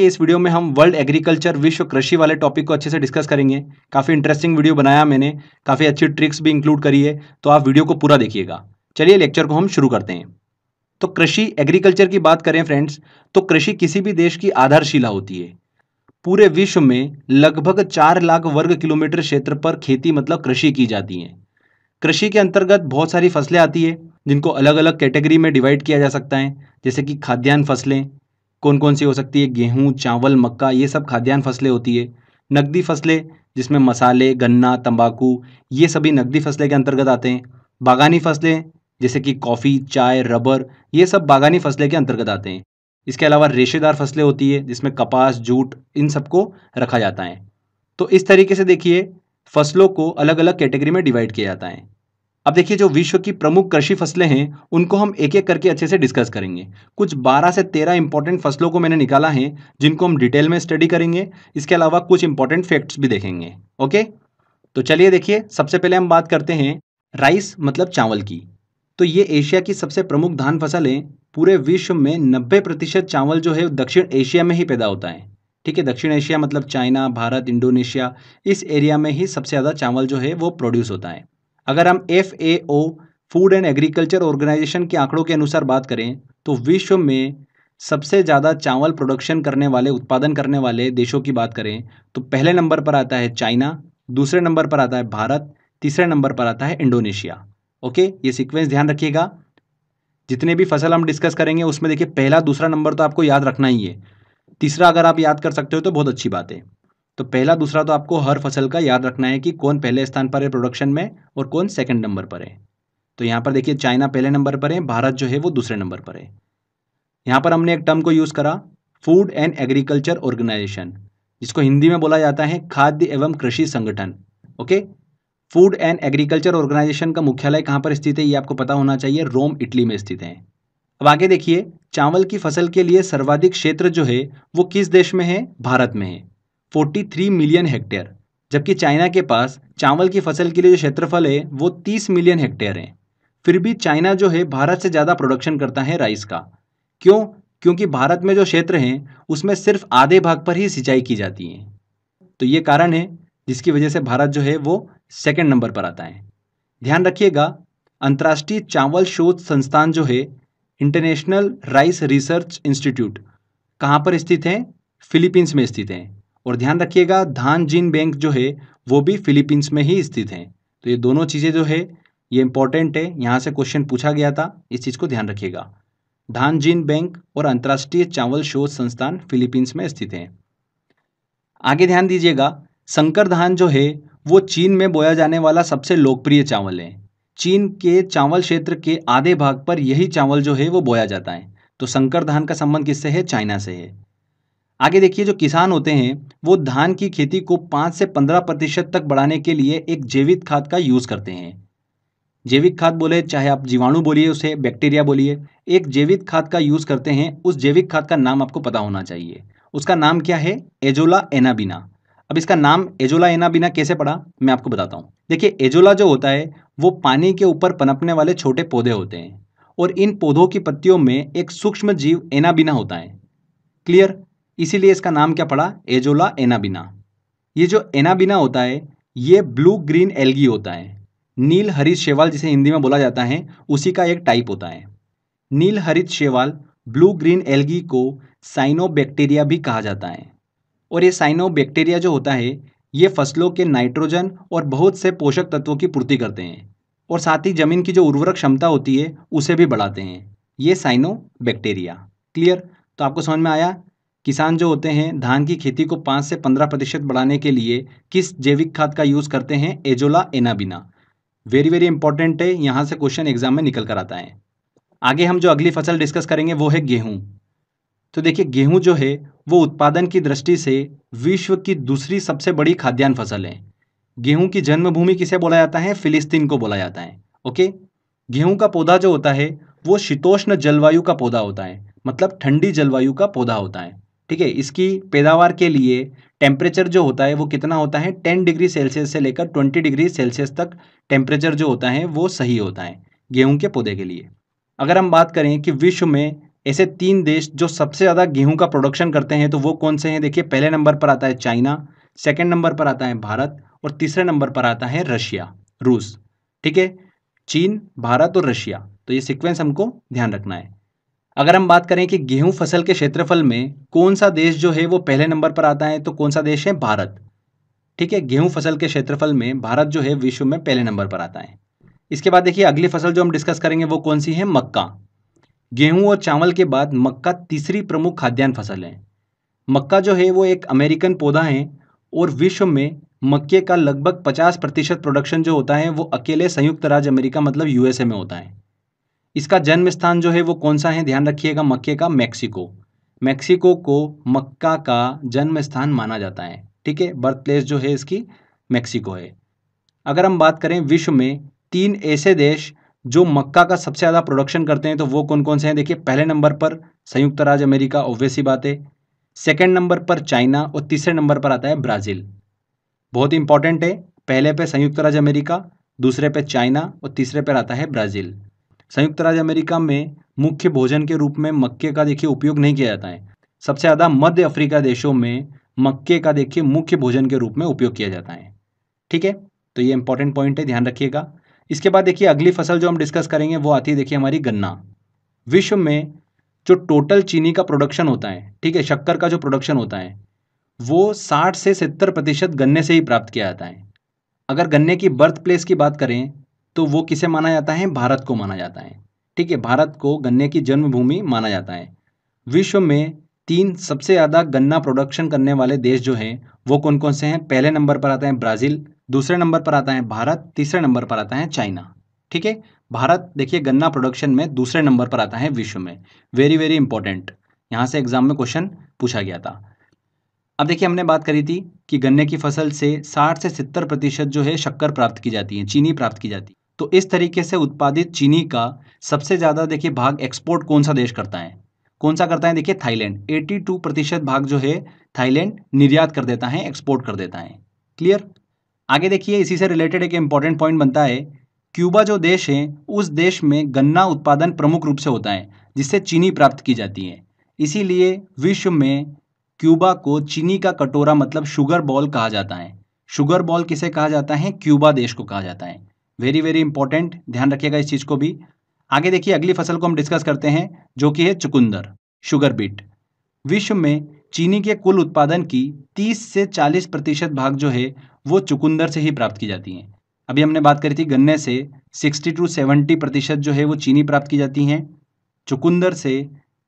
के इस वीडियो में हम वर्ल्ड एग्रीकल्चर विश्व कृषि वाले टॉपिक को अच्छे से डिस्कस करेंगे काफ़ी इंटरेस्टिंग वीडियो बनाया मैंने काफ़ी अच्छी ट्रिक्स भी इंक्लूड करी है तो आप वीडियो को पूरा देखिएगा चलिए लेक्चर को हम शुरू करते हैं तो कृषि एग्रीकल्चर की बात करें फ्रेंड्स तो कृषि किसी भी देश की आधारशिला होती है पूरे विश्व में लगभग चार लाख वर्ग किलोमीटर क्षेत्र पर खेती मतलब कृषि की जाती है कृषि के अंतर्गत बहुत सारी फसलें आती है जिनको अलग अलग कैटेगरी में डिवाइड किया जा सकता है जैसे कि खाद्यान्न फसलें कौन कौन सी हो सकती है गेहूँ चावल मक्का ये सब खाद्यान्न फसलें होती है नकदी फसलें जिसमें मसाले गन्ना तंबाकू ये सभी नकदी फसलें के अंतर्गत आते हैं बागानी फसलें जैसे कि कॉफ़ी चाय रबर ये सब बागानी फसलें के अंतर्गत आते हैं इसके अलावा रेशेदार फसलें होती है जिसमें कपास जूट इन सबको रखा जाता है तो इस तरीके से देखिए फसलों को अलग अलग कैटेगरी में डिवाइड किया जाता है अब देखिए जो विश्व की प्रमुख कृषि फसलें हैं उनको हम एक एक करके अच्छे से डिस्कस करेंगे कुछ 12 से 13 इंपॉर्टेंट फसलों को मैंने निकाला है जिनको हम डिटेल में स्टडी करेंगे इसके अलावा कुछ इंपॉर्टेंट फैक्ट्स भी देखेंगे ओके तो चलिए देखिए सबसे पहले हम बात करते हैं राइस मतलब चावल की तो ये एशिया की सबसे प्रमुख धान फसल है पूरे विश्व में नब्बे प्रतिशत चावल जो है दक्षिण एशिया में ही पैदा होता है ठीक है दक्षिण एशिया मतलब चाइना भारत इंडोनेशिया इस एरिया में ही सबसे ज़्यादा चावल जो है वो प्रोड्यूस होता है अगर हम F A O food and agriculture organisation के आंकड़ों के अनुसार बात करें तो विश्व में सबसे ज़्यादा चावल प्रोडक्शन करने वाले उत्पादन करने वाले देशों की बात करें तो पहले नंबर पर आता है चाइना दूसरे नंबर पर आता है भारत तीसरे नंबर पर आता है इंडोनेशिया ओके ये सीक्वेंस ध्यान रखिएगा जितने भी फसल हम डिस्कस करेंगे उसमें देखिए पहला दूसरा नंबर तो आपको याद रखना ही है तीसरा अगर आप याद कर सकते हो तो बहुत अच्छी बात है तो पहला दूसरा तो आपको हर फसल का याद रखना है कि कौन पहले स्थान पर है प्रोडक्शन में और कौन सेकंड नंबर पर है तो यहाँ पर देखिए चाइना पहले नंबर पर है भारत जो है वो दूसरे नंबर पर है यहाँ पर हमने एक टर्म को यूज़ करा फूड एंड एग्रीकल्चर ऑर्गेनाइजेशन जिसको हिंदी में बोला जाता है खाद्य एवं कृषि संगठन okay food and agriculture organisation का मुख्यालय कहाँ पर स्थित है ये आपको पता होना चाहिए रोम इटली में स्थित है अब आगे देखिए चावल की फसल के लिए सर्वाधिक क्षेत्र जो है वो किस देश में है भारत में है 43 मिलियन हेक्टेयर जबकि चाइना के पास चावल की फसल के लिए जो क्षेत्रफल है वो 30 मिलियन हेक्टेयर है फिर भी चाइना जो है भारत से ज़्यादा प्रोडक्शन करता है राइस का क्यों क्योंकि भारत में जो क्षेत्र हैं उसमें सिर्फ आधे भाग पर ही सिंचाई की जाती है तो ये कारण है जिसकी वजह से भारत जो है वो सेकेंड नंबर पर आता है ध्यान रखिएगा अंतर्राष्ट्रीय चावल शोध संस्थान जो है इंटरनेशनल राइस रिसर्च इंस्टीट्यूट कहाँ पर स्थित हैं फिलीपींस में स्थित हैं और ध्यान रखिएगा धान जिन बैंक जो है वो भी फिलीपींस में ही स्थित हैं तो ये दोनों चीज़ें जो है ये इंपॉर्टेंट है यहाँ से क्वेश्चन पूछा गया था इस चीज़ को ध्यान रखिएगा धान जिन बैंक और अंतर्राष्ट्रीय चावल शोध संस्थान फिलीपींस में स्थित हैं आगे ध्यान दीजिएगा संकर धान जो है वो चीन में बोया जाने वाला सबसे लोकप्रिय चावल है चीन के चावल क्षेत्र के आधे भाग पर यही चावल जो है वो बोया जाता है तो संकर धान का संबंध किससे है चाइना से है आगे देखिए जो किसान होते हैं वो धान की खेती को पांच से पंद्रह प्रतिशत तक बढ़ाने के लिए एक जैविक खाद का यूज़ करते हैं जैविक खाद बोले चाहे आप जीवाणु बोलिए उसे बैक्टीरिया बोलिए एक जैविक खाद का यूज़ करते हैं उस जैविक खाद का नाम आपको पता होना चाहिए उसका नाम क्या है एजोला एनाबिना अब इसका नाम एजोला एनाबिना कैसे पड़ा मैं आपको बताता हूँ देखिए एजोला जो होता है वो पानी के ऊपर पनपने वाले छोटे पौधे होते हैं और इन पौधों की पत्तियों में एक सूक्ष्म जीव एनाबिना होता है क्लियर इसीलिए इसका नाम क्या पड़ा एजोला एनाबिना ये जो एनाबिना होता है ये ब्लू ग्रीन एल्गी होता है नील हरित शेवाल जिसे हिंदी में बोला जाता है उसी का एक टाइप होता है नील हरित शेवाल ब्लू ग्रीन एल्गी को साइनोबैक्टीरिया भी कहा जाता है और ये साइनोबैक्टीरिया जो होता है ये फसलों के नाइट्रोजन और बहुत से पोषक तत्वों की पूर्ति करते हैं और साथ ही ज़मीन की जो उर्वरक क्षमता होती है उसे भी बढ़ाते हैं ये साइनो क्लियर तो आपको समझ में आया किसान जो होते हैं धान की खेती को पांच से पंद्रह प्रतिशत बढ़ाने के लिए किस जैविक खाद का यूज़ करते हैं azolla anabaena very very important है यहाँ से क्वेश्चन एग्जाम में निकल कर आता है आगे हम जो अगली फसल डिस्कस करेंगे वो है गेहूँ तो देखिए गेहूँ जो है वो उत्पादन की दृष्टि से विश्व की दूसरी सबसे बड़ी खाद्यान्न फसल है गेहूँ की जन्मभूमि किसे बोला जाता है फिलिस्तीन को बोला जाता है ओके गेहूँ का पौधा जो होता है वो शीतोष्ण जलवायु का पौधा होता है मतलब ठंडी जलवायु का पौधा होता है ठीक है इसकी पैदावार के लिए टेम्परेचर जो होता है वो कितना होता है टेन डिग्री सेल्सियस से लेकर ट्वेंटी डिग्री सेल्सियस तक टेम्परेचर जो होता है वो सही होता है गेहूं के पौधे के लिए अगर हम बात करें कि विश्व में ऐसे तीन देश जो सबसे ज़्यादा गेहूं का प्रोडक्शन करते हैं तो वो कौन से हैं देखिए पहले नंबर पर आता है चाइना सेकेंड नंबर पर आता है भारत और तीसरे नंबर पर आता है रशिया रूस ठीक है चीन भारत और रशिया तो ये सिक्वेंस हमको ध्यान रखना है अगर हम बात करें कि गेहूं फसल के क्षेत्रफल में कौन सा देश जो है वो पहले नंबर पर आता है तो कौन सा देश है भारत ठीक है गेहूं फसल के क्षेत्रफल में भारत जो है विश्व में पहले नंबर पर आता है इसके बाद देखिए अगली फसल जो हम डिस्कस करेंगे वो कौन सी है मक्का गेहूं और चावल के बाद मक्का तीसरी प्रमुख खाद्यान्न फसल है मक्का जो है वो एक अमेरिकन पौधा है और विश्व में मक्के का लगभग 50 प्रतिशत प्रोडक्शन जो होता है वो अकेले संयुक्त राज्य अमेरिका मतलब यूएसए में होता है इसका जन्म स्थान जो है वो कौन सा है ध्यान रखिएगा मक्के का मैक्सिको मैक्सिको को मक्का का जन्म स्थान माना जाता है ठीक है बर्थ प्लेस जो है इसकी मैक्सिको है अगर हम बात करें विश्व में तीन ऐसे देश जो मक्का का सबसे ज़्यादा प्रोडक्शन करते हैं तो वो कौन कौन से हैं देखिए पहले नंबर पर संयुक्त राज्य अमेरिका ऑब्वियस ही बात है सेकेंड नंबर पर चाइना और तीसरे नंबर पर आता है ब्राज़ील बहुत इंपॉर्टेंट है पहले पे संयुक्त राज्य अमेरिका दूसरे पे चाइना और तीसरे पर आता है ब्राज़ील संयुक्त राज्य अमेरिका में मुख्य भोजन के रूप में मक्के का देखिए उपयोग नहीं किया जाता है सबसे ज़्यादा मध्य अफ्रीका देशों में मक्के का देखिए मुख्य भोजन के रूप में उपयोग किया जाता है ठीक है तो ये इंपॉर्टेंट पॉइंट है ध्यान रखिएगा इसके बाद देखिए अगली फसल जो हम डिस्कस करेंगे वो आती है देखिए हमारी गन्ना विश्व में जो टोटल चीनी का प्रोडक्शन होता है ठीक है शक्कर का जो प्रोडक्शन होता है वो साठ से सत्तर प्रतिशत गन्ने से ही प्राप्त किया जाता है अगर गन्ने की बर्थ प्लेस की बात करें तो वो किसे माना जाता है भारत को माना जाता है ठीक है भारत को गन्ने की जन्मभूमि माना जाता है विश्व में तीन सबसे ज़्यादा गन्ना प्रोडक्शन करने वाले देश जो हैं वो कौन कौन से हैं पहले नंबर पर आता है ब्राज़ील दूसरे नंबर पर आता है भारत तीसरे नंबर पर आता है चाइना ठीक है भारत देखिए गन्ना प्रोडक्शन में दूसरे नंबर पर आता है विश्व में वेरी वेरी इंपॉर्टेंट यहाँ से एग्जाम में क्वेश्चन पूछा गया था अब देखिए हमने बात करी थी कि गन्ने की फसल से 60 से 70 प्रतिशत जो है शक्कर प्राप्त की जाती है चीनी प्राप्त की जाती है तो इस तरीके से उत्पादित चीनी का सबसे ज़्यादा देखिए भाग एक्सपोर्ट कौन सा देश करता है कौन सा करता है देखिए थाईलैंड 82 प्रतिशत भाग जो है थाईलैंड निर्यात कर देता है एक्सपोर्ट कर देता है क्लियर आगे देखिए इसी से रिलेटेड एक इंपॉर्टेंट पॉइंट बनता है क्यूबा जो देश है उस देश में गन्ना उत्पादन प्रमुख रूप से होता है जिससे चीनी प्राप्त की जाती है इसीलिए विश्व में क्यूबा को चीनी का कटोरा मतलब शुगर बॉल कहा जाता है शुगर बॉल किसे कहा जाता है क्यूबा देश को कहा जाता है वेरी वेरी इंपॉर्टेंट ध्यान रखिएगा इस चीज़ को भी आगे देखिए अगली फसल को हम डिस्कस करते हैं जो कि है चुकंदर शुगर बीट विश्व में चीनी के कुल उत्पादन की 30 से 40 प्रतिशत भाग जो है वो चुकंदर से ही प्राप्त की जाती हैं अभी हमने बात करी थी गन्ने से 60 टू 70 प्रतिशत जो है वो चीनी प्राप्त की जाती हैं चुकंदर से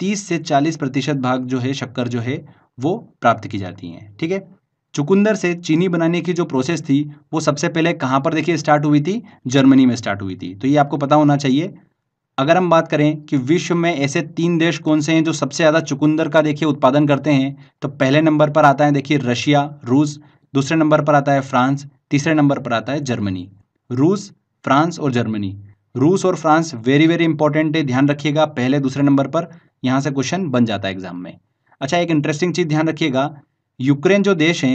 30 से 40 प्रतिशत भाग जो है शक्कर जो है वो प्राप्त की जाती हैं ठीक है चुकंदर से चीनी बनाने की जो प्रोसेस थी वो सबसे पहले कहाँ पर देखिए स्टार्ट हुई थी जर्मनी में स्टार्ट हुई थी तो ये आपको पता होना चाहिए अगर हम बात करें कि विश्व में ऐसे तीन देश कौन से हैं जो सबसे ज़्यादा चुकंदर का देखिए उत्पादन करते हैं तो पहले नंबर पर आता है देखिए रशिया रूस दूसरे नंबर पर आता है फ्रांस तीसरे नंबर पर आता है जर्मनी रूस फ्रांस और जर्मनी रूस और फ्रांस वेरी वेरी इंपॉर्टेंट है ध्यान रखिएगा पहले दूसरे नंबर पर यहाँ से क्वेश्चन बन जाता है एग्जाम में अच्छा एक इंटरेस्टिंग चीज़ ध्यान रखिएगा यूक्रेन जो देश है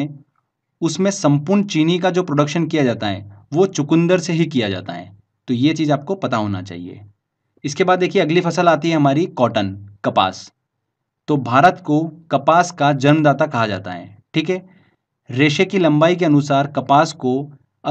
उसमें संपूर्ण चीनी का जो प्रोडक्शन किया जाता है वो चुकंदर से ही किया जाता है तो ये चीज़ आपको पता होना चाहिए इसके बाद देखिए अगली फसल आती है हमारी कॉटन कपास तो भारत को कपास का जन्मदाता कहा जाता है ठीक है रेशे की लंबाई के अनुसार कपास को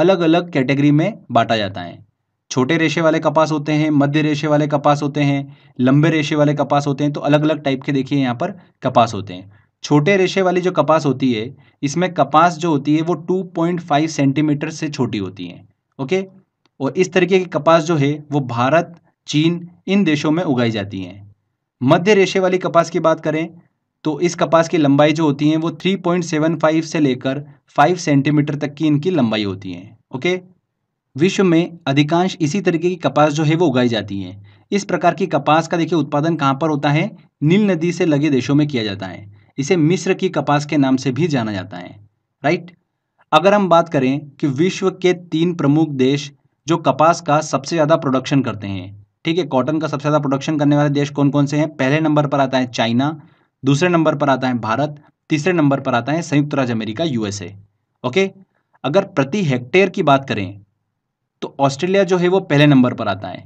अलग अलग कैटेगरी में बांटा जाता है छोटे रेशे वाले कपास होते हैं मध्य रेशे वाले कपास होते हैं लंबे रेशे वाले कपास होते हैं तो अलग अलग टाइप के देखिए यहाँ पर कपास होते हैं छोटे रेशे वाली जो कपास होती है इसमें कपास जो होती है वो 2.5 सेंटीमीटर से छोटी होती है ओके और इस तरीके की कपास जो है वो भारत चीन इन देशों में उगाई जाती हैं मध्य रेशे वाली कपास की बात करें तो इस कपास की लंबाई जो होती है वो 3.75 से लेकर 5 सेंटीमीटर तक की इनकी लंबाई होती है ओके विश्व में अधिकांश इसी तरीके की कपास जो है वो उगाई जाती है इस प्रकार की कपास का देखिए उत्पादन कहाँ पर होता है नील नदी से लगे देशों में किया जाता है इसे मिस्र की कपास के नाम से भी जाना जाता है राइट अगर हम बात करें कि विश्व के तीन प्रमुख देश जो कपास का सबसे ज़्यादा प्रोडक्शन करते हैं ठीक है कॉटन का सबसे ज़्यादा प्रोडक्शन करने वाले देश कौन कौन से हैं पहले नंबर पर आता है चाइना दूसरे नंबर पर आता है भारत तीसरे नंबर पर आता है संयुक्त राज्य अमेरिका यूएसए ओके अगर प्रति हेक्टेयर की बात करें तो ऑस्ट्रेलिया जो है वो पहले नंबर पर आता है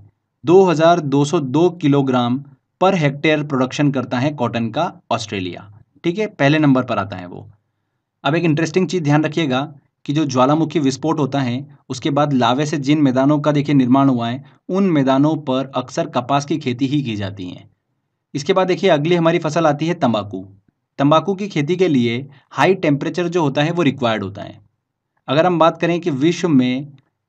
2202 किलोग्राम पर हेक्टेयर प्रोडक्शन करता है कॉटन का ऑस्ट्रेलिया ठीक है पहले नंबर पर आता है वो अब एक इंटरेस्टिंग चीज़ ध्यान रखिएगा कि जो ज्वालामुखी विस्फोट होता है उसके बाद लावे से जिन मैदानों का देखिए निर्माण हुआ है उन मैदानों पर अक्सर कपास की खेती ही की जाती है इसके बाद देखिए अगली हमारी फसल आती है तंबाकू तंबाकू की खेती के लिए हाई टेम्परेचर जो होता है वो रिक्वायर्ड होता है अगर हम बात करें कि विश्व में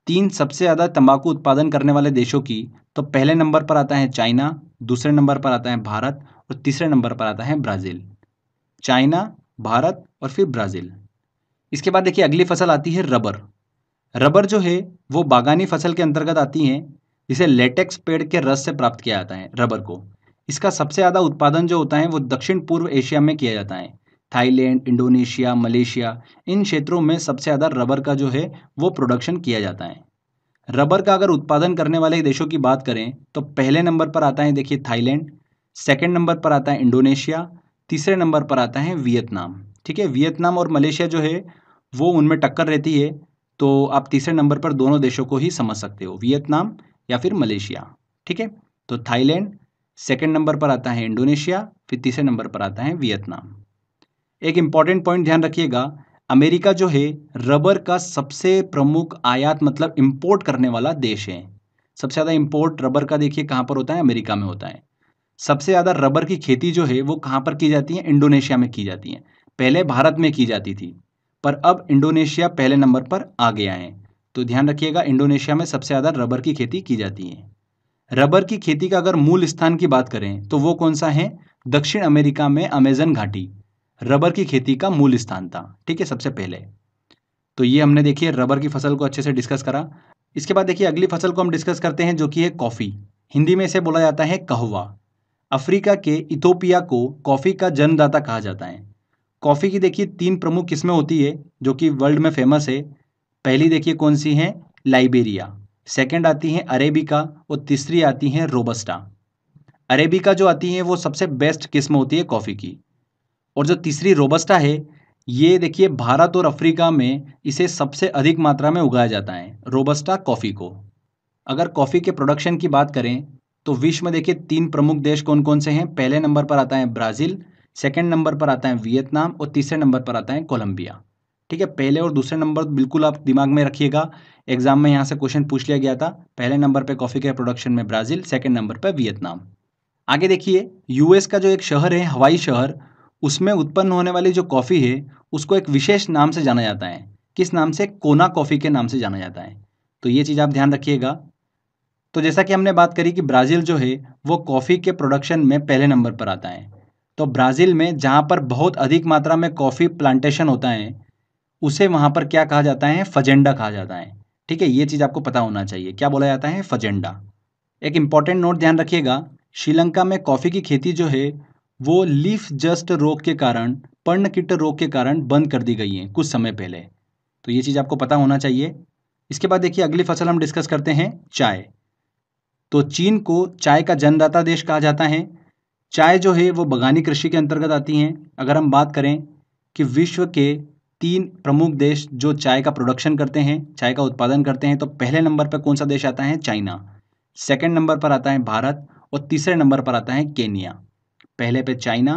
तीन सबसे ज़्यादा तंबाकू उत्पादन करने वाले देशों की तो पहले नंबर पर आता है चाइना दूसरे नंबर पर आता है भारत और तीसरे नंबर पर आता है ब्राज़ील चाइना भारत और फिर ब्राज़ील इसके बाद देखिए अगली फसल आती है रबर रबर जो है वो बागानी फसल के अंतर्गत आती है जिसे लेटेक्स पेड़ के रस से प्राप्त किया जाता है रबर को इसका सबसे ज़्यादा उत्पादन जो होता है वो दक्षिण पूर्व एशिया में किया जाता है थाईलैंड इंडोनेशिया मलेशिया इन क्षेत्रों में सबसे ज़्यादा रबर का जो है वो प्रोडक्शन किया जाता है रबर का अगर उत्पादन करने वाले देशों की बात करें तो पहले नंबर पर आता है देखिए थाईलैंड सेकेंड नंबर पर आता है इंडोनेशिया तीसरे नंबर पर आता है वियतनाम ठीक है वियतनाम और मलेशिया जो है वो उनमें टक्कर रहती है तो आप तीसरे नंबर पर दोनों देशों को ही समझ सकते हो वियतनाम या फिर मलेशिया ठीक है तो थाईलैंड सेकेंड नंबर पर आता है इंडोनेशिया फिर तीसरे नंबर पर आता है वियतनाम एक इंपॉर्टेंट पॉइंट ध्यान रखिएगा अमेरिका जो है रबर का सबसे प्रमुख आयात मतलब इंपोर्ट करने वाला देश है सबसे ज़्यादा इंपोर्ट रबर का देखिए कहां पर होता है अमेरिका में होता है सबसे ज़्यादा रबर की खेती जो है वो कहां पर की जाती है इंडोनेशिया में की जाती है पहले भारत में की जाती थी पर अब इंडोनेशिया पहले नंबर पर आ गया है तो ध्यान रखिएगा इंडोनेशिया में सबसे ज़्यादा रबर की खेती की जाती है रबर की खेती का अगर मूल स्थान की बात करें तो वो कौन सा है दक्षिण अमेरिका में अमेजन घाटी रबर की खेती का मूल स्थान था ठीक है सबसे पहले तो ये हमने देखिए रबर की फसल को अच्छे से डिस्कस करा इसके बाद देखिए अगली फसल को हम डिस्कस करते हैं जो कि है कॉफ़ी हिंदी में इसे बोला जाता है कहवा अफ्रीका के इथोपिया को कॉफ़ी का जन्मदाता कहा जाता है कॉफ़ी की देखिए तीन प्रमुख किस्में होती है जो कि वर्ल्ड में फेमस है पहली देखिए कौन सी है लाइबेरिया सेकंड आती है अरेबिका और तीसरी आती है रोबस्टा अरेबिका जो आती है वो सबसे बेस्ट किस्म होती है कॉफ़ी की और जो तीसरी रोबस्टा है ये देखिए भारत और अफ्रीका में इसे सबसे अधिक मात्रा में उगाया जाता है रोबस्टा कॉफ़ी को अगर कॉफ़ी के प्रोडक्शन की बात करें तो विश्व में देखिए तीन प्रमुख देश कौन कौन से हैं पहले नंबर पर आता है ब्राज़ील सेकेंड नंबर पर आता है वियतनाम और तीसरे नंबर पर आता है कोलंबिया ठीक है पहले और दूसरे नंबर बिल्कुल आप दिमाग में रखिएगा एग्जाम में यहाँ से क्वेश्चन पूछ लिया गया था पहले नंबर पर कॉफ़ी के प्रोडक्शन में ब्राज़ील सेकेंड नंबर पर वियतनाम आगे देखिए यूएस का जो एक शहर है हवाई शहर उसमें उत्पन्न होने वाली जो कॉफ़ी है उसको एक विशेष नाम से जाना जाता है किस नाम से कोना कॉफ़ी के नाम से जाना जाता है तो ये चीज़ आप ध्यान रखिएगा तो जैसा कि हमने बात करी कि ब्राज़ील जो है वो कॉफ़ी के प्रोडक्शन में पहले नंबर पर आता है तो ब्राज़ील में जहाँ पर बहुत अधिक मात्रा में कॉफ़ी प्लांटेशन होता है उसे वहाँ पर क्या कहा जाता है फजेंडा कहा जाता है ठीक है ये चीज़ आपको पता होना चाहिए क्या बोला जाता है फजेंडा एक इम्पॉर्टेंट नोट ध्यान रखिएगा श्रीलंका में कॉफ़ी की खेती जो है वो लीफ जस्ट रोग के कारण पर्णकिट रोग के कारण बंद कर दी गई है कुछ समय पहले तो ये चीज़ आपको पता होना चाहिए इसके बाद देखिए अगली फसल हम डिस्कस करते हैं चाय तो चीन को चाय का जन्मदाता देश कहा जाता है चाय जो है वो बगानी कृषि के अंतर्गत आती हैं अगर हम बात करें कि विश्व के तीन प्रमुख देश जो चाय का प्रोडक्शन करते हैं चाय का उत्पादन करते हैं तो पहले नंबर पर कौन सा देश आता है चाइना सेकेंड नंबर पर आता है भारत और तीसरे नंबर पर आता है केनिया पहले पे चाइना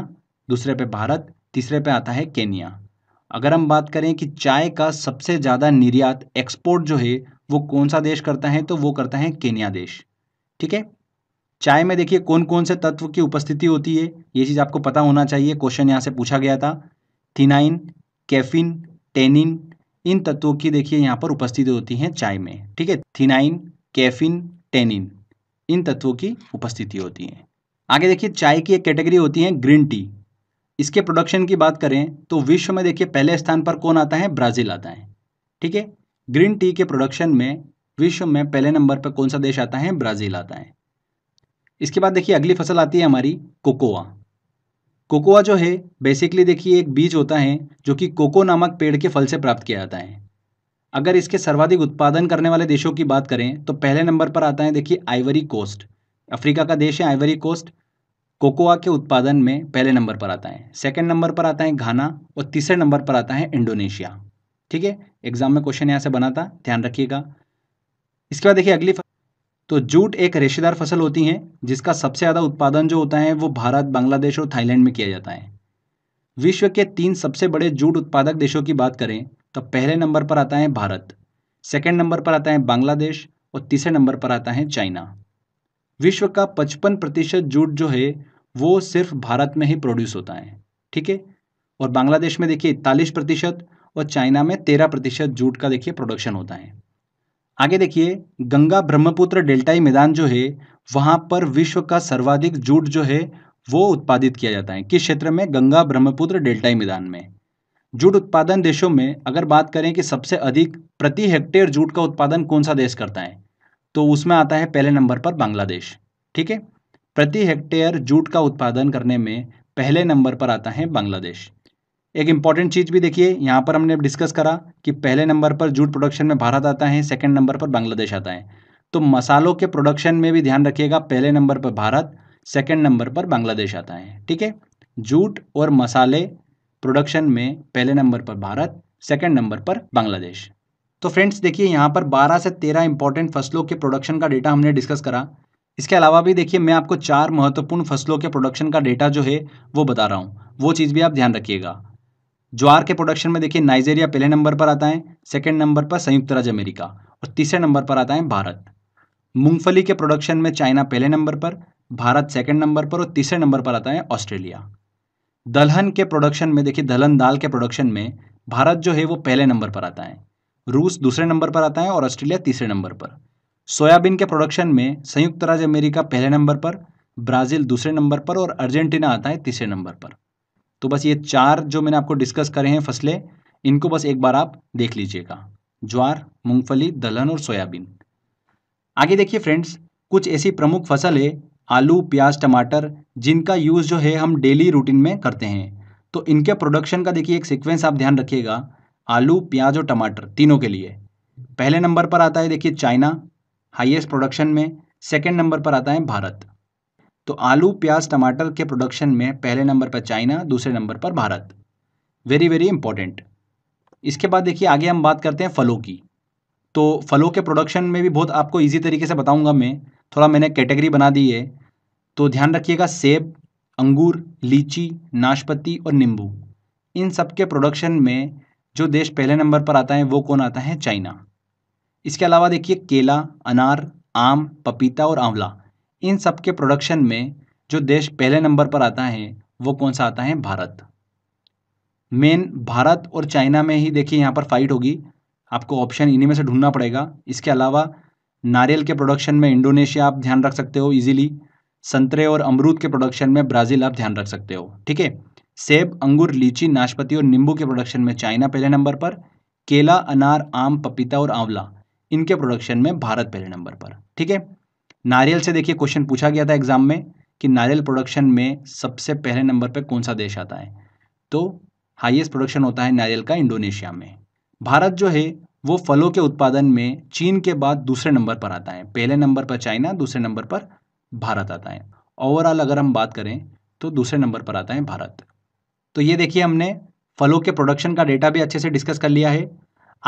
दूसरे पे भारत तीसरे पे आता है केनिया अगर हम बात करें कि चाय का सबसे ज़्यादा निर्यात एक्सपोर्ट जो है वो कौन सा देश करता है तो वो करता है केनिया देश ठीक है चाय में देखिए कौन कौन से तत्व की उपस्थिति होती है ये चीज़ आपको पता होना चाहिए क्वेश्चन यहाँ से पूछा गया था थीनाइन कैफिन टेनिन इन तत्वों की देखिए यहाँ पर उपस्थिति होती है चाय में ठीक है थीनाइन कैफिन टेनिन इन तत्वों की उपस्थिति होती है आगे देखिए चाय की एक कैटेगरी होती है ग्रीन टी इसके प्रोडक्शन की बात करें तो विश्व में देखिए पहले स्थान पर कौन आता है ब्राज़ील आता है ठीक है ग्रीन टी के प्रोडक्शन में विश्व में पहले नंबर पर कौन सा देश आता है ब्राज़ील आता है इसके बाद देखिए अगली फसल आती है हमारी कोकोआ कोकोआ जो है बेसिकली देखिए एक बीज होता है जो कि कोको नामक पेड़ के फल से प्राप्त किया जाता है अगर इसके सर्वाधिक उत्पादन करने वाले देशों की बात करें तो पहले नंबर पर आता है देखिए आइवरी कोस्ट अफ्रीका का देश है आइवरी कोस्ट कोकोआ के उत्पादन में पहले नंबर पर आता है सेकेंड नंबर पर आता है घाना और तीसरे नंबर पर आता है इंडोनेशिया ठीक है एग्जाम में क्वेश्चन यहाँ से बना था ध्यान रखिएगा इसके बाद देखिए अगली फसल तो जूट एक रेशेदार फसल होती है जिसका सबसे ज़्यादा उत्पादन जो होता है वो भारत बांग्लादेश और थाईलैंड में किया जाता है विश्व के तीन सबसे बड़े जूट उत्पादक देशों की बात करें तो पहले नंबर पर आता है भारत सेकेंड नंबर पर आता है बांग्लादेश और तीसरे नंबर पर आता है चाइना विश्व का पचपन प्रतिशत जूट जो है वो सिर्फ भारत में ही प्रोड्यूस होता है ठीक है और बांग्लादेश में देखिए इकतालीस प्रतिशत और चाइना में तेरह प्रतिशत जूट का देखिए प्रोडक्शन होता है आगे देखिए गंगा ब्रह्मपुत्र डेल्टाई मैदान जो है वहां पर विश्व का सर्वाधिक जूट जो है वो उत्पादित किया जाता है किस क्षेत्र में गंगा ब्रह्मपुत्र डेल्टाई मैदान में जूट उत्पादन देशों में अगर बात करें कि सबसे अधिक प्रति हेक्टेयर जूट का उत्पादन कौन सा देश करता है तो उसमें आता है पहले नंबर पर बांग्लादेश ठीक है प्रति हेक्टेयर जूट का उत्पादन करने में पहले नंबर पर आता है बांग्लादेश एक इम्पॉर्टेंट चीज़ भी देखिए यहाँ पर हमने डिस्कस करा कि पहले नंबर पर जूट प्रोडक्शन में भारत आता है सेकेंड नंबर पर बांग्लादेश आता है तो मसालों के प्रोडक्शन में भी ध्यान रखिएगा पहले नंबर पर भारत सेकेंड नंबर पर बांग्लादेश आता है ठीक है जूट और मसाले प्रोडक्शन में पहले नंबर पर भारत सेकेंड नंबर पर बांग्लादेश तो फ्रेंड्स देखिए यहाँ पर 12 से 13 इंपॉर्टेंट फसलों के प्रोडक्शन का डेटा हमने डिस्कस करा इसके अलावा भी देखिए मैं आपको चार महत्वपूर्ण फसलों के प्रोडक्शन का डेटा जो है वो बता रहा हूँ वो चीज़ भी आप ध्यान रखिएगा ज्वार के प्रोडक्शन में देखिए नाइजेरिया पहले नंबर पर आता है सेकेंड नंबर पर संयुक्त राज्य अमेरिका और तीसरे नंबर पर आता है भारत मूंगफली के प्रोडक्शन में चाइना पहले नंबर पर भारत सेकेंड नंबर पर और तीसरे नंबर पर आता है ऑस्ट्रेलिया दलहन के प्रोडक्शन में देखिए दलहन दाल के प्रोडक्शन में भारत जो है वो पहले नंबर पर आता है रूस दूसरे नंबर पर आता है और ऑस्ट्रेलिया तीसरे नंबर पर सोयाबीन के प्रोडक्शन में संयुक्त राज्य अमेरिका पहले नंबर पर ब्राज़ील दूसरे नंबर पर और अर्जेंटीना आता है तीसरे नंबर पर तो बस ये चार जो मैंने आपको डिस्कस करे हैं फसलें इनको बस एक बार आप देख लीजिएगा ज्वार मूंगफली दलहन और सोयाबीन आगे देखिए फ्रेंड्स कुछ ऐसी प्रमुख फसल है आलू प्याज टमाटर जिनका यूज़ जो है हम डेली रूटीन में करते हैं तो इनके प्रोडक्शन का देखिए एक सीक्वेंस आप ध्यान रखिएगा आलू प्याज और टमाटर तीनों के लिए पहले नंबर पर आता है देखिए चाइना हाईएस्ट प्रोडक्शन में सेकेंड नंबर पर आता है भारत तो आलू प्याज टमाटर के प्रोडक्शन में पहले नंबर पर चाइना दूसरे नंबर पर भारत वेरी वेरी इंपॉर्टेंट इसके बाद देखिए आगे हम बात करते हैं फलों की तो फलों के प्रोडक्शन में भी बहुत आपको इजी तरीके से बताऊंगा मैं थोड़ा मैंने कैटेगरी बना दी है तो ध्यान रखिएगा सेब अंगूर लीची नाशपति और नींबू इन सब के प्रोडक्शन में जो देश पहले नंबर पर आता है वो कौन आता है चाइना इसके अलावा देखिए केला अनार आम पपीता और आंवला इन सब के प्रोडक्शन में जो देश पहले नंबर पर आता है वो कौन सा आता है भारत मेन भारत और चाइना में ही देखिए यहाँ पर फाइट होगी आपको ऑप्शन इन्हीं में से ढूंढना पड़ेगा इसके अलावा नारियल के प्रोडक्शन में इंडोनेशिया आप ध्यान रख सकते हो इजीली संतरे और अमरूद के प्रोडक्शन में ब्राज़ील आप ध्यान रख सकते हो ठीक है सेब अंगूर लीची नाशपाती और नींबू के प्रोडक्शन में चाइना पहले नंबर पर केला अनार आम पपीता और आंवला इनके प्रोडक्शन में भारत पहले नंबर पर ठीक है नारियल से देखिए क्वेश्चन पूछा गया था एग्जाम में कि नारियल प्रोडक्शन में सबसे पहले नंबर पर कौन सा देश आता है तो हाइएस्ट प्रोडक्शन होता है नारियल का इंडोनेशिया में भारत जो है वो फलों के उत्पादन में चीन के बाद दूसरे नंबर पर आता है पहले नंबर पर चाइना दूसरे नंबर पर भारत आता है ओवरऑल अगर हम बात करें तो दूसरे नंबर पर आता है भारत तो ये देखिए हमने फलों के प्रोडक्शन का डेटा भी अच्छे से डिस्कस कर लिया है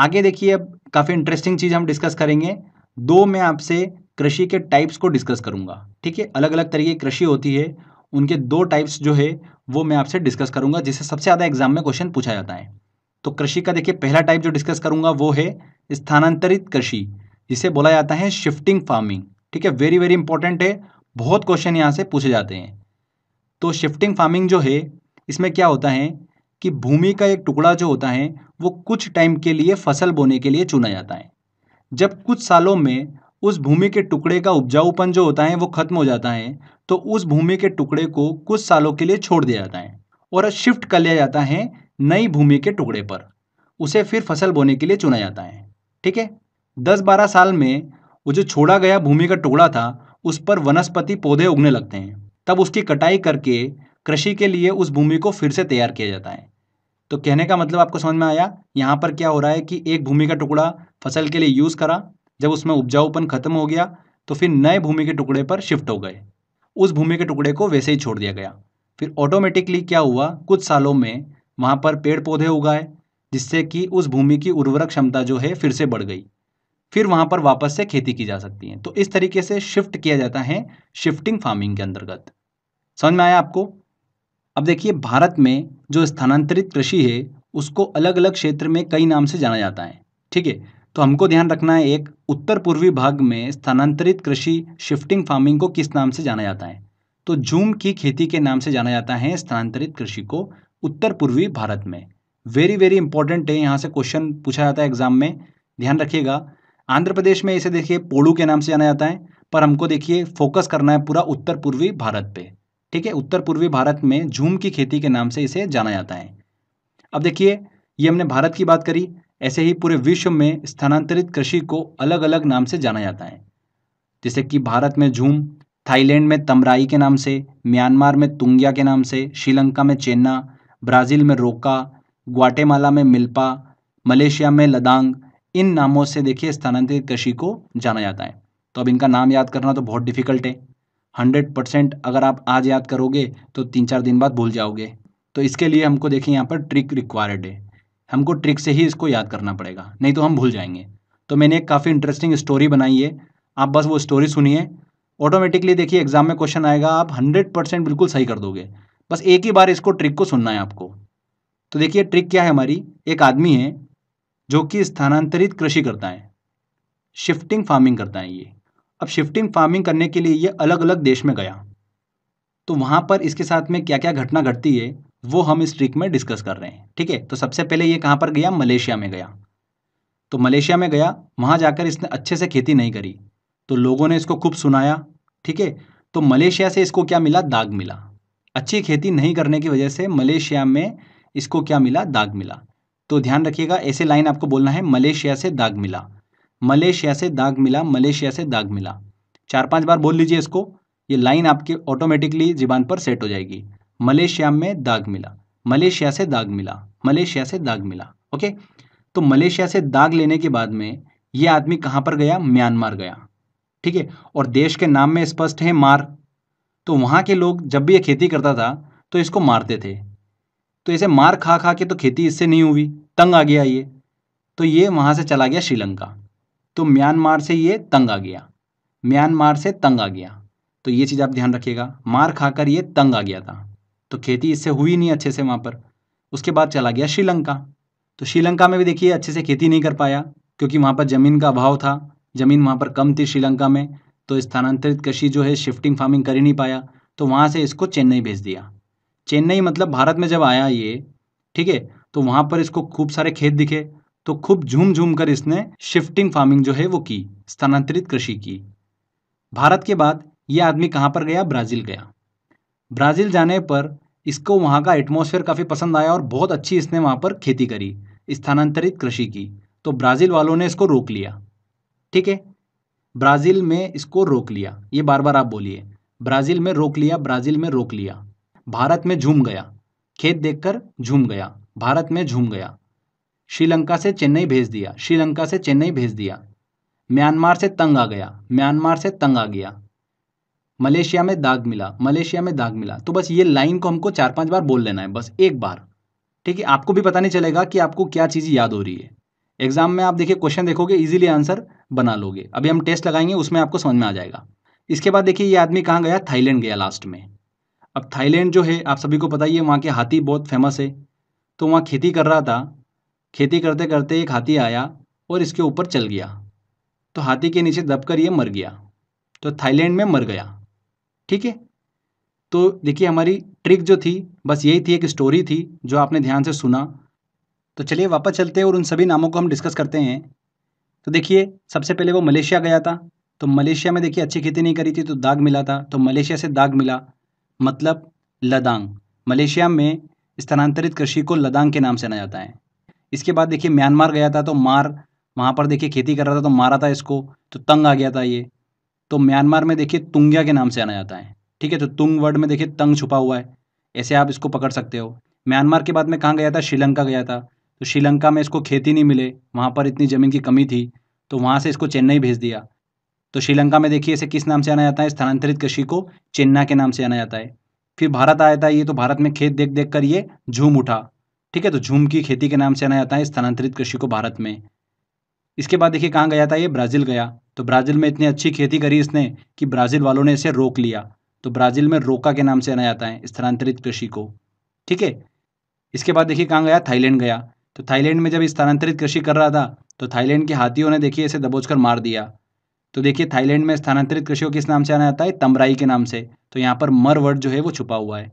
आगे देखिए अब काफ़ी इंटरेस्टिंग चीज़ हम डिस्कस करेंगे दो मैं आपसे कृषि के टाइप्स को डिस्कस करूंगा ठीक है अलग अलग तरीके की कृषि होती है उनके दो टाइप्स जो है वो मैं आपसे डिस्कस करूंगा जिसे सबसे ज़्यादा एग्जाम में क्वेश्चन पूछा जाता है तो कृषि का देखिए पहला टाइप जो डिस्कस करूंगा वो है स्थानांतरित कृषि जिसे बोला जाता है शिफ्टिंग फार्मिंग ठीक है वेरी वेरी इंपॉर्टेंट है बहुत क्वेश्चन यहाँ से पूछे जाते हैं तो शिफ्टिंग फार्मिंग जो है इसमें क्या होता है कि भूमि का एक टुकड़ा जो होता है वो कुछ टाइम के लिए फसल बोने के लिए चुना जाता है जब कुछ सालों में उस भूमि के टुकड़े का उपजाऊपन जो होता है वो ख़त्म हो जाता है तो उस भूमि के टुकड़े को कुछ सालों के लिए छोड़ दिया जाता है और शिफ्ट कर लिया जाता है नई भूमि के टुकड़े पर उसे फिर फसल बोने के लिए चुना जाता है ठीक है दस बारह साल में वो जो छोड़ा गया भूमि का टुकड़ा था उस पर वनस्पति पौधे उगने लगते हैं तब उसकी कटाई करके कृषि के लिए उस भूमि को फिर से तैयार किया जाता है तो कहने का मतलब आपको समझ में आया यहाँ पर क्या हो रहा है कि एक भूमि का टुकड़ा फसल के लिए यूज़ करा जब उसमें उपजाऊपन खत्म हो गया तो फिर नए भूमि के टुकड़े पर शिफ्ट हो गए उस भूमि के टुकड़े को वैसे ही छोड़ दिया गया फिर ऑटोमेटिकली क्या हुआ कुछ सालों में वहाँ पर पेड़ पौधे उगाए जिससे कि उस भूमि की उर्वरक क्षमता जो है फिर से बढ़ गई फिर वहाँ पर वापस से खेती की जा सकती है तो इस तरीके से शिफ्ट किया जाता है शिफ्टिंग फार्मिंग के अंतर्गत समझ में आया आपको अब देखिए भारत में जो स्थानांतरित कृषि है उसको अलग अलग क्षेत्र में कई नाम से जाना जाता है ठीक है तो हमको ध्यान रखना है एक उत्तर पूर्वी भाग में स्थानांतरित कृषि शिफ्टिंग फार्मिंग को किस नाम से जाना जाता है तो जूम की खेती के नाम से जाना जाता है स्थानांतरित कृषि को उत्तर पूर्वी भारत में वेरी वेरी इंपॉर्टेंट है यहाँ से क्वेश्चन पूछा जाता है एग्जाम में ध्यान रखिएगा आंध्र प्रदेश में इसे देखिए पोड़ू के नाम से जाना जाता है पर हमको देखिए फोकस करना है पूरा उत्तर पूर्वी भारत पे ठीक है उत्तर पूर्वी भारत में झूम की खेती के नाम से इसे जाना जाता है अब देखिए ये हमने भारत की बात करी ऐसे ही पूरे विश्व में स्थानांतरित कृषि को अलग अलग नाम से जाना जाता है जैसे कि भारत में झूम थाईलैंड में तमराई के नाम से म्यांमार में तुंगिया के नाम से श्रीलंका में चेन्ना ब्राज़ील में रोका ग्वाटेमाला में मिल्पा मलेशिया में लदांग इन नामों से देखिए स्थानांतरित कृषि को जाना जाता है तो अब इनका नाम याद करना तो बहुत डिफिकल्ट है हंड्रेड परसेंट अगर आप आज याद करोगे तो तीन चार दिन बाद भूल जाओगे तो इसके लिए हमको देखिए यहाँ पर ट्रिक रिक्वायर्ड है हमको ट्रिक से ही इसको याद करना पड़ेगा नहीं तो हम भूल जाएंगे तो मैंने एक काफ़ी इंटरेस्टिंग स्टोरी बनाई है आप बस वो स्टोरी सुनिए ऑटोमेटिकली देखिए एग्जाम में क्वेश्चन आएगा आप हंड्रेड परसेंट बिल्कुल सही कर दोगे बस एक ही बार इसको ट्रिक को सुनना है आपको तो देखिए ट्रिक क्या है हमारी एक आदमी है जो कि स्थानांतरित कृषि करता है शिफ्टिंग फार्मिंग करता है ये अब शिफ्टिंग फार्मिंग करने के लिए ये अलग अलग देश में गया तो वहाँ पर इसके साथ में क्या क्या घटना घटती है वो हम इस ट्रिक में डिस्कस कर रहे हैं ठीक है तो सबसे पहले ये कहाँ पर गया मलेशिया में गया तो मलेशिया में गया वहाँ जाकर इसने अच्छे से खेती नहीं करी तो लोगों ने इसको खूब सुनाया ठीक है तो मलेशिया से इसको क्या मिला दाग मिला अच्छी खेती नहीं करने की वजह से मलेशिया में इसको क्या मिला दाग मिला तो ध्यान रखिएगा ऐसे लाइन आपको बोलना है मलेशिया से दाग मिला मलेशिया से दाग मिला मलेशिया से दाग मिला चार पांच बार बोल लीजिए इसको ये लाइन आपके ऑटोमेटिकली ज़िबान पर सेट हो जाएगी मलेशिया में दाग मिला मलेशिया से दाग मिला मलेशिया से दाग मिला ओके तो मलेशिया से दाग लेने के बाद में ये आदमी कहां पर गया म्यांमार गया ठीक है और देश के नाम में स्पष्ट है मार तो वहां के लोग जब भी ये खेती करता था तो इसको मारते थे तो इसे मार खा खा के तो खेती इससे नहीं हुई तंग आ गया ये तो ये वहां से चला गया श्रीलंका तो म्यांमार से ये तंग आ गया म्यांमार से तंग आ गया तो ये चीज़ आप ध्यान रखिएगा मार खाकर ये तंग आ गया था तो खेती इससे हुई नहीं अच्छे से वहाँ पर उसके बाद चला गया श्रीलंका तो श्रीलंका में भी देखिए अच्छे से खेती नहीं कर पाया क्योंकि वहाँ पर ज़मीन का अभाव था ज़मीन वहाँ पर कम थी श्रीलंका में तो स्थानांतरित कृषि जो है शिफ्टिंग फार्मिंग कर ही नहीं पाया तो वहाँ से इसको चेन्नई भेज दिया चेन्नई मतलब भारत में जब आया ये ठीक है तो वहाँ पर इसको खूब सारे खेत दिखे तो खूब झूम झूम कर इसने शिफ्टिंग फार्मिंग जो है वो की स्थानांतरित कृषि की भारत के बाद ये आदमी कहाँ पर गया ब्राज़ील गया ब्राज़ील जाने पर इसको वहाँ का एटमोसफेयर काफ़ी पसंद आया और बहुत अच्छी इसने वहाँ पर खेती करी स्थानांतरित कृषि की तो ब्राज़ील वालों ने इसको रोक लिया ठीक है ब्राज़ील में इसको रोक लिया ये बार बार आप बोलिए ब्राज़ील में रोक लिया ब्राज़ील में रोक लिया भारत में झूम गया खेत देखकर झूम गया भारत में झूम गया श्रीलंका से चेन्नई भेज दिया श्रीलंका से चेन्नई भेज दिया म्यांमार से तंग आ गया म्यांमार से तंग आ गया मलेशिया में दाग मिला मलेशिया में दाग मिला तो बस ये लाइन को हमको चार पांच बार बोल लेना है बस एक बार ठीक है आपको भी पता नहीं चलेगा कि आपको क्या चीज़ याद हो रही है एग्जाम में आप देखिए क्वेश्चन देखोगे इजीली आंसर बना लोगे अभी हम टेस्ट लगाएंगे उसमें आपको समझ में आ जाएगा इसके बाद देखिए ये आदमी कहाँ गया थाईलैंड गया लास्ट में अब थाईलैंड जो है आप सभी को पता ही है वहाँ के हाथी बहुत फेमस है तो वहाँ खेती कर रहा था खेती करते करते एक हाथी आया और इसके ऊपर चल गया तो हाथी के नीचे दबकर ये मर गया तो थाईलैंड में मर गया ठीक है तो देखिए हमारी ट्रिक जो थी बस यही थी एक स्टोरी थी जो आपने ध्यान से सुना तो चलिए वापस चलते हैं और उन सभी नामों को हम डिस्कस करते हैं तो देखिए सबसे पहले वो मलेशिया गया था तो मलेशिया में देखिए अच्छी खेती नहीं करी थी तो दाग मिला था तो मलेशिया से दाग मिला मतलब लदांग मलेशिया में स्थानांतरित कृषि को लदांग के नाम से जाना जाता है इसके बाद देखिए म्यांमार गया था तो मार वहाँ पर देखिए खेती कर रहा था तो मारा था इसको तो तंग आ गया था ये तो म्यांमार में देखिए तुंग्या के नाम से आना जाता है ठीक है तो तुंग वर्ड में देखिए तंग छुपा हुआ है ऐसे आप इसको पकड़ सकते हो म्यांमार के बाद में कहाँ गया था श्रीलंका गया था तो श्रीलंका में इसको खेती नहीं मिले वहाँ पर इतनी ज़मीन की कमी थी तो वहाँ से इसको चेन्नई भेज दिया तो श्रीलंका में देखिए इसे किस नाम से आना जाता है स्थानांतरित कृषि को चेन्ना के नाम से आना जाता है फिर भारत आया था ये तो भारत में खेत देख देख कर ये झूम उठा ठीक है तो झूम की खेती के नाम से आना जाता है स्थानांतरित कृषि को भारत में इसके बाद देखिए कहाँ गया था ये ब्राज़ील गया तो ब्राज़ील में इतनी अच्छी खेती करी इसने कि ब्राज़ील वालों ने इसे रोक लिया तो ब्राज़ील में रोका के नाम से आना जाता है स्थानांतरित कृषि को ठीक है इसके बाद देखिए कहाँ गया थाईलैंड गया तो थाईलैंड में जब स्थानांतरित कृषि कर रहा था तो थाईलैंड के हाथियों ने देखिए इसे दबोच कर मार दिया तो देखिए थाईलैंड में स्थानांतरित कृषि को किस नाम से आना जाता है तमराई के नाम से तो यहाँ पर मर वर्ड जो है वो छुपा हुआ है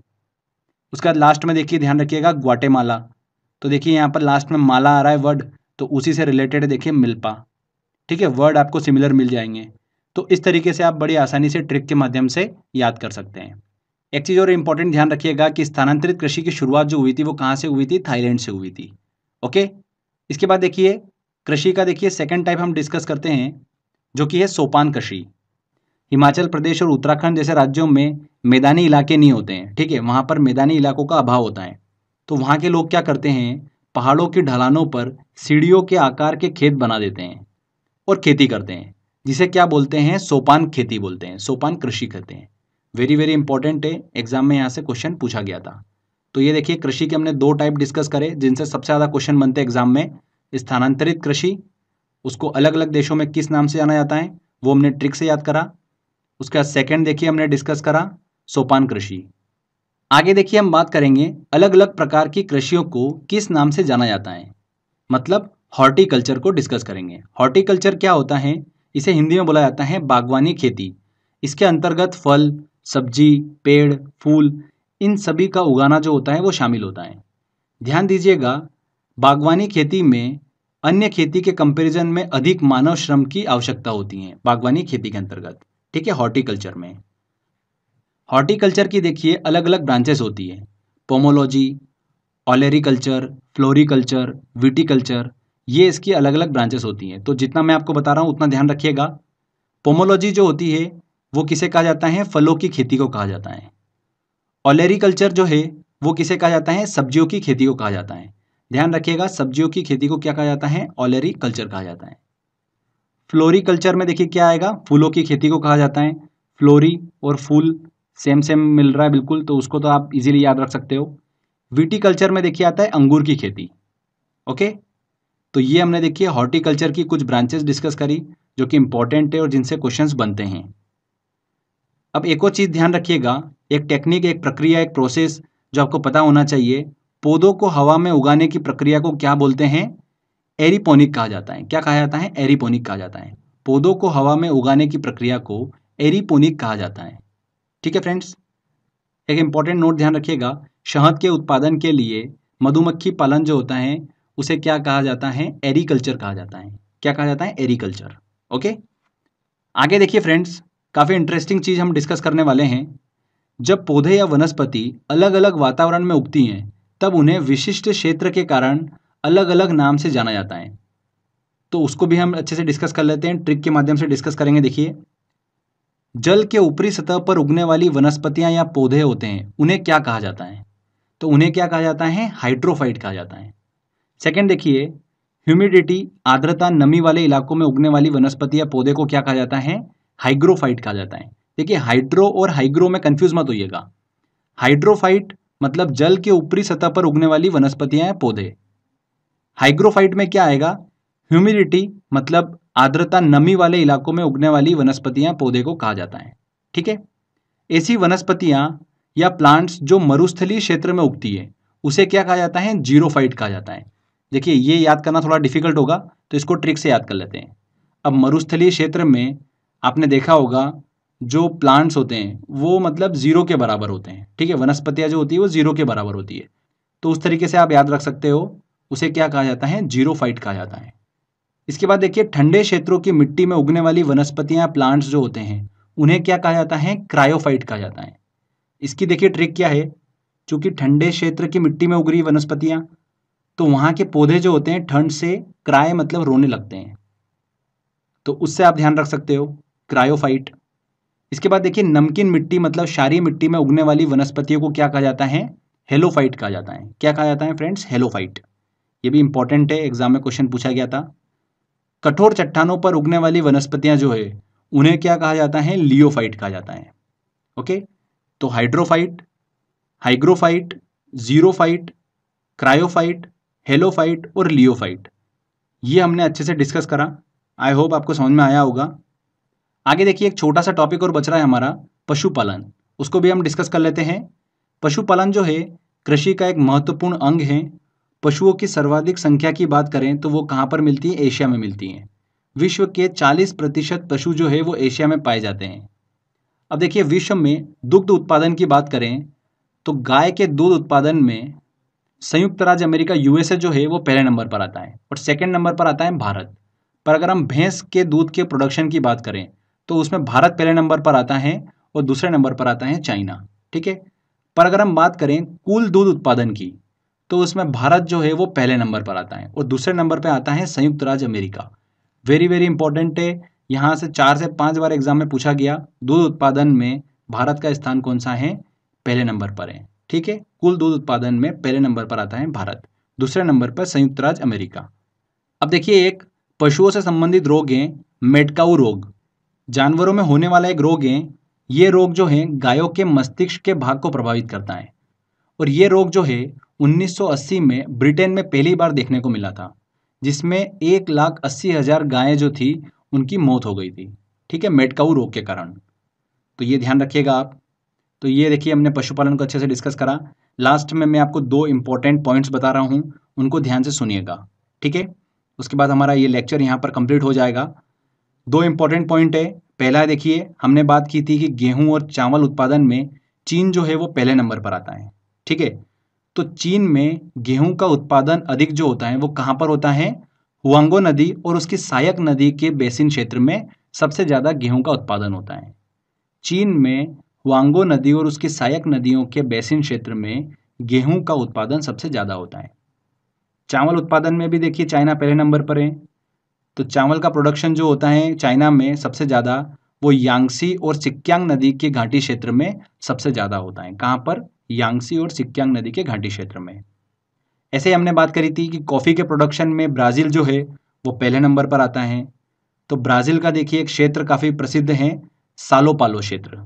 उसके बाद लास्ट में देखिए ध्यान रखिएगा ग्वाटेमाला तो देखिए यहाँ पर लास्ट में माला आ रहा है वर्ड तो उसी से रिलेटेड देखिए मिल्पा ठीक है वर्ड आपको सिमिलर मिल जाएंगे तो इस तरीके से आप बड़ी आसानी से ट्रिक के माध्यम से याद कर सकते हैं एक चीज़ और इम्पोर्टेंट ध्यान रखिएगा कि स्थानांतरित कृषि की शुरुआत जो हुई थी वो कहाँ से हुई थी थाईलैंड से हुई थी ओके इसके बाद देखिए कृषि का देखिए सेकेंड टाइप हम डिस्कस करते हैं जो कि है सोपान कृषि हिमाचल प्रदेश और उत्तराखंड जैसे राज्यों में मैदानी इलाके नहीं होते हैं ठीक है वहाँ पर मैदानी इलाकों का अभाव होता है तो वहाँ के लोग क्या करते हैं पहाड़ों की ढलानों पर सीढ़ियों के आकार के खेत बना देते हैं और खेती करते हैं जिसे क्या बोलते हैं सोपान खेती बोलते हैं सोपान कृषि कहते हैं वेरी वेरी इंपॉर्टेंट है एग्जाम में यहाँ से क्वेश्चन पूछा गया था तो ये देखिए कृषि के हमने दो टाइप डिस्कस करे जिनसे सबसे ज़्यादा क्वेश्चन बनते हैं एग्जाम में स्थानांतरित कृषि उसको अलग अलग देशों में किस नाम से जाना जाता है वो हमने ट्रिक से याद करा उसके बाद सेकेंड देखिए हमने डिस्कस करा सोपान कृषि आगे देखिए हम बात करेंगे अलग अलग प्रकार की कृषियों को किस नाम से जाना जाता है मतलब हॉर्टिकल्चर को डिस्कस करेंगे हॉर्टिकल्चर क्या होता है इसे हिंदी में बोला जाता है बागवानी खेती इसके अंतर्गत फल सब्जी पेड़ फूल इन सभी का उगाना जो होता है वो शामिल होता है ध्यान दीजिएगा बागवानी खेती में अन्य खेती के कंपैरिजन में अधिक मानव श्रम की आवश्यकता होती है बागवानी खेती के अंतर्गत ठीक है हॉर्टिकल्चर में हॉर्टिकल्चर की देखिए अलग अलग ब्रांचेस होती है पोमोलॉजी ऑलेरिकल्चर फ्लोरिकल्चर विटिकल्चर ये इसकी अलग अलग ब्रांचेस होती हैं तो जितना मैं आपको बता रहा हूँ उतना ध्यान रखिएगा पोमोलॉजी जो होती है वो किसे कहा जाता है फलों की खेती को कहा जाता है ऑलेरिकल्चर जो है वो किसे कहा जाता है सब्जियों की खेती को कहा जाता है ध्यान रखिएगा सब्जियों की खेती को क्या कहा जाता है ऑलेरिकल्चर कल्चर कहा जाता है फ्लोरी कल्चर में देखिए क्या आएगा फूलों की खेती को कहा जाता है फ्लोरी और फूल सेम सेम मिल रहा है बिल्कुल तो उसको तो आप इजीली याद रख सकते हो विटी कल्चर में देखिए आता है अंगूर की खेती ओके तो ये हमने देखिए हॉर्टिकल्चर की कुछ ब्रांचेस डिस्कस करी जो कि इंपॉर्टेंट है और जिनसे क्वेश्चंस बनते हैं अब एक और चीज़ ध्यान रखिएगा एक टेक्निक एक प्रक्रिया एक प्रोसेस जो आपको पता होना चाहिए पौधों को हवा में उगाने की प्रक्रिया को क्या बोलते हैं एरिपोनिक कहा जाता है क्या कहा जाता है एरिपोनिक कहा जाता है पौधों को हवा में उगाने की प्रक्रिया को एरिपोनिक कहा जाता है ठीक है फ्रेंड्स एक इंपॉर्टेंट नोट ध्यान रखिएगा शहद के उत्पादन के लिए मधुमक्खी पालन जो होता है उसे क्या कहा जाता है एरीकल्चर कहा जाता है क्या कहा जाता है एरीकल्चर ओके आगे देखिए फ्रेंड्स काफ़ी इंटरेस्टिंग चीज़ हम डिस्कस करने वाले हैं जब पौधे या वनस्पति अलग अलग वातावरण में उगती हैं तब उन्हें विशिष्ट क्षेत्र के कारण अलग अलग नाम से जाना जाता है तो उसको भी हम अच्छे से डिस्कस कर लेते हैं ट्रिक के माध्यम से डिस्कस करेंगे देखिए जल के ऊपरी सतह पर उगने वाली वनस्पतियां या पौधे होते हैं उन्हें क्या कहा जाता है तो उन्हें क्या कहा जाता है हाइड्रोफाइट कहा जाता है सेकंड देखिए ह्यूमिडिटी आर्द्रता नमी वाले इलाकों में उगने वाली वनस्पति या पौधे को क्या कहा जाता है हाइग्रोफाइट कहा जाता है देखिए हाइड्रो और हाइग्रो में कंफ्यूज मत होइएगा हाइड्रोफाइट मतलब जल के ऊपरी सतह पर उगने वाली वनस्पतियां या पौधे हाइग्रोफाइट में क्या आएगा ह्यूमिडिटी मतलब आर्द्रता नमी वाले इलाकों में उगने वाली वनस्पतियां पौधे को कहा जाता है ठीक है ऐसी वनस्पतियां या प्लांट्स जो मरुस्थलीय क्षेत्र में उगती है उसे क्या कहा जाता है जीरोफाइट कहा जाता है देखिए ये याद करना थोड़ा डिफिकल्ट होगा तो इसको ट्रिक से याद कर लेते हैं अब मरुस्थलीय क्षेत्र में आपने देखा होगा जो प्लांट्स होते हैं वो मतलब ज़ीरो के बराबर होते हैं ठीक है वनस्पतियाँ जो होती है वो ज़ीरो के बराबर होती है तो उस तरीके से आप याद रख सकते हो उसे क्या कहा जाता है जीरो फाइट कहा जाता है इसके बाद देखिए ठंडे क्षेत्रों की मिट्टी में उगने वाली वनस्पतियाँ प्लांट्स जो होते हैं उन्हें क्या कहा जाता है क्रायोफाइट कहा जाता है इसकी देखिए ट्रिक क्या है क्योंकि ठंडे क्षेत्र की मिट्टी में उग रही वनस्पतियाँ तो वहां के पौधे जो होते हैं ठंड से क्राय मतलब रोने लगते हैं तो उससे आप ध्यान रख सकते हो क्रायोफाइट इसके बाद देखिए नमकीन मिट्टी मतलब शारी मिट्टी में उगने वाली वनस्पतियों को क्या कहा जाता है हेलोफाइट कहा जाता है क्या कहा जाता है फ्रेंड्स हेलोफाइट ये भी इंपॉर्टेंट है एग्जाम में क्वेश्चन पूछा गया था कठोर चट्टानों पर उगने वाली वनस्पतियां जो है उन्हें क्या कहा जाता है लियोफाइट कहा जाता है ओके तो hydrophyte hygrophyte xerophyte cryophyte halophyte और लियोफाइट ये हमने अच्छे से डिस्कस करा आई होप आपको समझ में आया होगा आगे देखिए एक छोटा सा टॉपिक और बच रहा है हमारा पशुपालन उसको भी हम डिस्कस कर लेते हैं पशुपालन जो है कृषि का एक महत्वपूर्ण अंग है पशुओं की सर्वाधिक संख्या की बात करें तो वो कहाँ पर मिलती है एशिया में मिलती हैं विश्व के 40 प्रतिशत पशु जो है वो एशिया में पाए जाते हैं अब देखिए विश्व में दुग्ध उत्पादन की बात करें तो गाय के दूध उत्पादन में संयुक्त राज्य अमेरिका यूएसए जो है वो पहले नंबर पर आता है और सेकेंड नंबर पर आता है भारत पर अगर हम भैंस के दूध के प्रोडक्शन की बात करें तो उसमें भारत पहले नंबर पर आता है और दूसरे नंबर पर आता है चाइना ठीक है पर अगर हम बात करें कुल दूध उत्पादन की तो उसमें भारत जो है वो पहले नंबर पर आता है और दूसरे नंबर पर आता है संयुक्त राज्य अमेरिका वेरी वेरी इंपॉर्टेंट है यहाँ से चार से पाँच बार एग्जाम में पूछा गया दूध उत्पादन में भारत का स्थान कौन सा है पहले नंबर पर है ठीक है कुल दूध उत्पादन में पहले नंबर पर आता है भारत दूसरे नंबर पर संयुक्त राज्य अमेरिका अब देखिए एक पशुओं से संबंधित रोग है मेटकाऊ रोग जानवरों में होने वाला एक रोग है ये रोग जो है गायों के मस्तिष्क के भाग को प्रभावित करता है और ये रोग जो है 1980 में ब्रिटेन में पहली बार देखने को मिला था जिसमें एक लाख अस्सी हज़ार गायें जो थी उनकी मौत हो गई थी ठीक है मेटकाऊ रोग के कारण तो ये ध्यान रखिएगा आप तो ये देखिए हमने पशुपालन को अच्छे से डिस्कस करा लास्ट में मैं आपको दो इंपॉर्टेंट पॉइंट्स बता रहा हूँ उनको ध्यान से सुनिएगा ठीक है उसके बाद हमारा ये लेक्चर यहाँ पर कंप्लीट हो जाएगा दो इम्पॉर्टेंट पॉइंट है पहला देखिए हमने बात की थी कि गेहूं और चावल उत्पादन में चीन जो है वो पहले नंबर पर आता है ठीक है तो चीन में गेहूं का उत्पादन अधिक जो होता है वो कहाँ पर होता है हुआंगो नदी और उसकी सायक नदी के बेसिन क्षेत्र में सबसे ज़्यादा गेहूं का उत्पादन होता है चीन में वांगो नदी और उसकी सहायक नदियों के बेसिन क्षेत्र में गेहूं का उत्पादन सबसे ज़्यादा होता है चावल उत्पादन में भी देखिए चाइना पहले नंबर पर है तो चावल का प्रोडक्शन जो होता है चाइना में सबसे ज़्यादा वो यांगसी और सिक्यांग नदी के घाटी क्षेत्र में सबसे ज़्यादा होता है कहाँ पर यांगसी और सिक्यांग नदी के घाटी क्षेत्र में ऐसे हमने बात करी थी कि कॉफ़ी के प्रोडक्शन में ब्राज़ील जो है वो पहले नंबर पर आता है तो ब्राज़ील का देखिए एक क्षेत्र काफ़ी प्रसिद्ध है सालो पालो क्षेत्र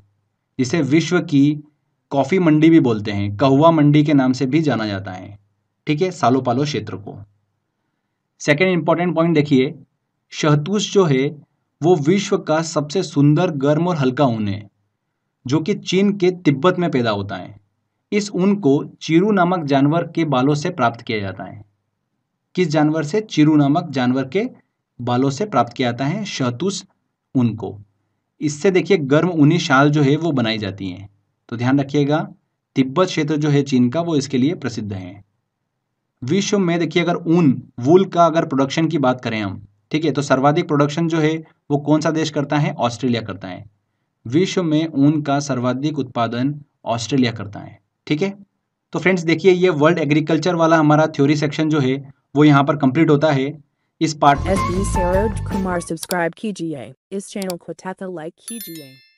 जिसे विश्व की कॉफ़ी मंडी भी बोलते हैं कहुआ मंडी के नाम से भी जाना जाता है ठीक है सालो पालो क्षेत्र को सेकेंड इंपॉर्टेंट पॉइंट देखिए शहतूस जो है वो विश्व का सबसे सुंदर गर्म और हल्का ऊन है जो कि चीन के तिब्बत में पैदा होता है इस ऊन को चिरू नामक जानवर के बालों से प्राप्त किया जाता है किस जानवर से चिरू नामक जानवर के बालों से प्राप्त किया जाता है शहतूस ऊन को इससे देखिए गर्म ऊनी शाल जो है वो बनाई जाती हैं तो ध्यान रखिएगा तिब्बत क्षेत्र जो है चीन का वो इसके लिए प्रसिद्ध है विश्व में देखिए अगर ऊन वूल का अगर प्रोडक्शन की बात करें हम ठीक है तो सर्वाधिक प्रोडक्शन जो है वो कौन सा देश करता है ऑस्ट्रेलिया करता है विश्व में ऊन का सर्वाधिक उत्पादन ऑस्ट्रेलिया करता है ठीक है तो फ्रेंड्स देखिए ये वर्ल्ड एग्रीकल्चर वाला हमारा थ्योरी सेक्शन जो है वो यहाँ पर कंप्लीट होता है is part SD Sarod Kumar subscribe KGA is channel Kotatha like KGA.